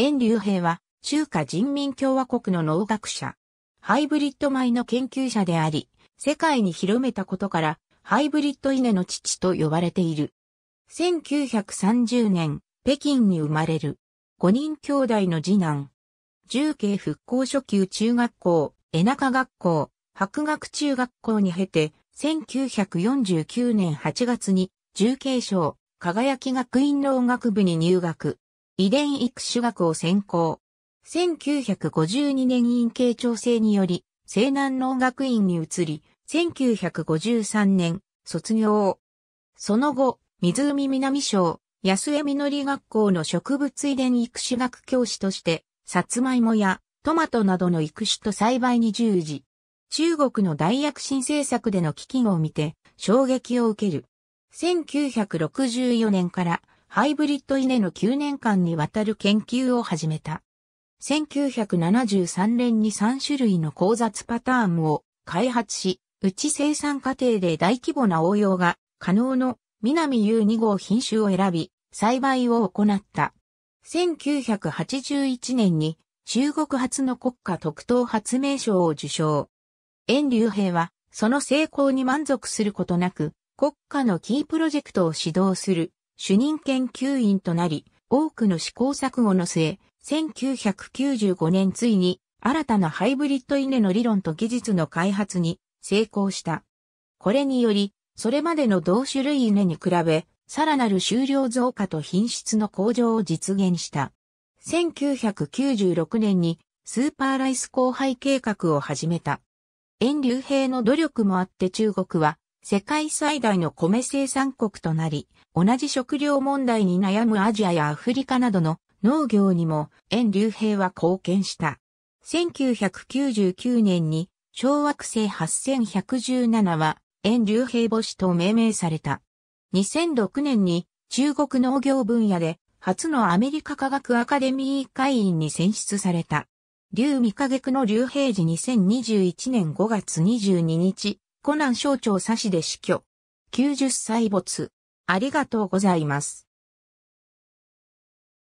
円竜兵は、中華人民共和国の農学者、ハイブリッド米の研究者であり、世界に広めたことから、ハイブリッド稲の父と呼ばれている。1930年、北京に生まれる。5人兄弟の次男。重慶復興初級中学校、江中学校、博学中学校に経て、1949年8月に、重慶省、輝き学院農学部に入学。遺伝育種学を専攻。1952年院系調整により、西南農学院に移り、1953年、卒業。その後、湖南省、安江実学校の植物遺伝育種学教師として、さつまいもやトマトなどの育種と栽培に従事。中国の大躍進政策での基金を見て衝撃を受ける。1964年からハイブリッド稲の9年間にわたる研究を始めた。1973年に3種類の交雑パターンを開発し、うち生産過程で大規模な応用が可能の南 U2 号品種を選び、栽培を行った。1981年に中国初の国家特等発明賞を受賞。遠竜兵はその成功に満足することなく、国家のキープロジェクトを指導する主任研究員となり、多くの試行錯誤の末、1995年ついに新たなハイブリッド稲の理論と技術の開発に成功した。これにより、それまでの同種類稲に比べ、さらなる収量増加と品質の向上を実現した。1996年にスーパーライス交配計画を始めた。遠流兵の努力もあって中国は世界最大の米生産国となり、同じ食料問題に悩むアジアやアフリカなどの農業にも円竜兵は貢献した。1999年に小惑星8117は円竜兵母子と命名された。2006年に中国農業分野で初のアメリカ科学アカデミー会員に選出された。竜未可月の竜兵時2021年5月22日、ナン省庁差しで死去。90歳没。ありがとうございます。